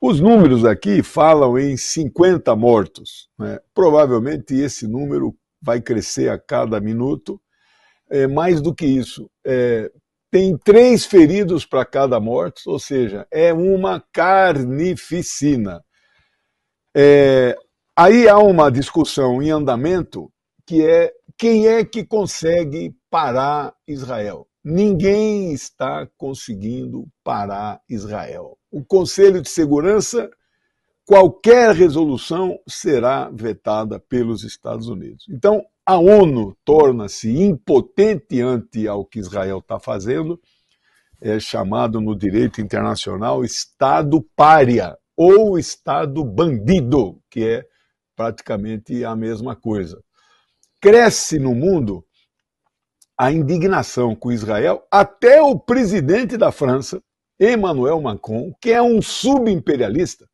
Os números aqui falam em 50 mortos. Né? Provavelmente esse número vai crescer a cada minuto. É, mais do que isso, é, tem três feridos para cada morto, ou seja, é uma carnificina. É, aí há uma discussão em andamento que é quem é que consegue parar Israel. Ninguém está conseguindo parar Israel o Conselho de Segurança, qualquer resolução será vetada pelos Estados Unidos. Então, a ONU torna-se impotente ante ao que Israel está fazendo, é chamado no direito internacional Estado pária ou Estado bandido, que é praticamente a mesma coisa. Cresce no mundo a indignação com Israel, até o presidente da França, Emmanuel Macron, que é um subimperialista,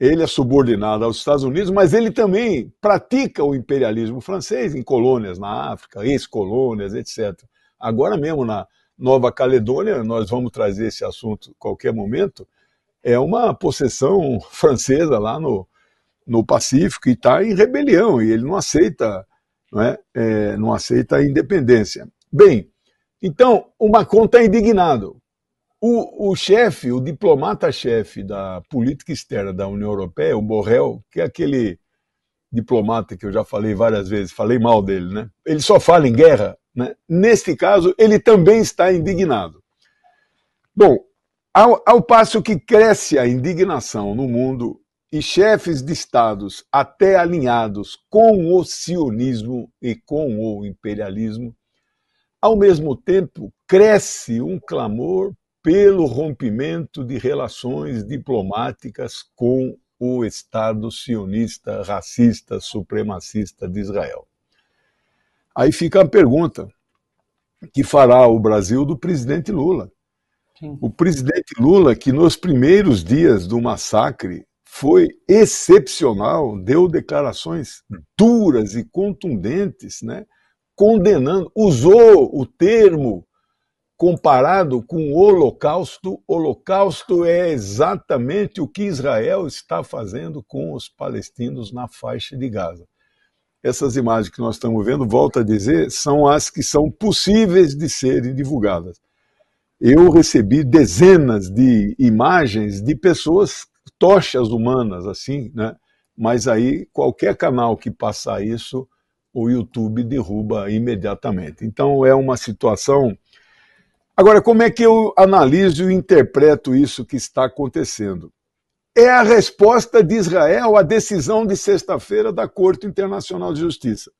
ele é subordinado aos Estados Unidos, mas ele também pratica o imperialismo francês em colônias na África, ex-colônias, etc. Agora mesmo na Nova Caledônia, nós vamos trazer esse assunto a qualquer momento, é uma possessão francesa lá no, no Pacífico e está em rebelião, e ele não aceita, não, é? É, não aceita a independência. Bem, então o Macron está indignado, o, o chefe, o diplomata-chefe da política externa da União Europeia, o Borrell, que é aquele diplomata que eu já falei várias vezes, falei mal dele, né? Ele só fala em guerra, né? Neste caso, ele também está indignado. Bom, ao, ao passo que cresce a indignação no mundo e chefes de estados até alinhados com o sionismo e com o imperialismo, ao mesmo tempo cresce um clamor pelo rompimento de relações diplomáticas com o Estado sionista, racista, supremacista de Israel. Aí fica a pergunta que fará o Brasil do presidente Lula. O presidente Lula, que nos primeiros dias do massacre foi excepcional, deu declarações duras e contundentes, né, condenando, usou o termo comparado com o Holocausto, Holocausto é exatamente o que Israel está fazendo com os palestinos na faixa de Gaza. Essas imagens que nós estamos vendo, volto a dizer, são as que são possíveis de serem divulgadas. Eu recebi dezenas de imagens de pessoas, tochas humanas, assim, né? Mas aí qualquer canal que passar isso, o YouTube derruba imediatamente. Então é uma situação Agora, como é que eu analiso e interpreto isso que está acontecendo? É a resposta de Israel à decisão de sexta-feira da Corte Internacional de Justiça.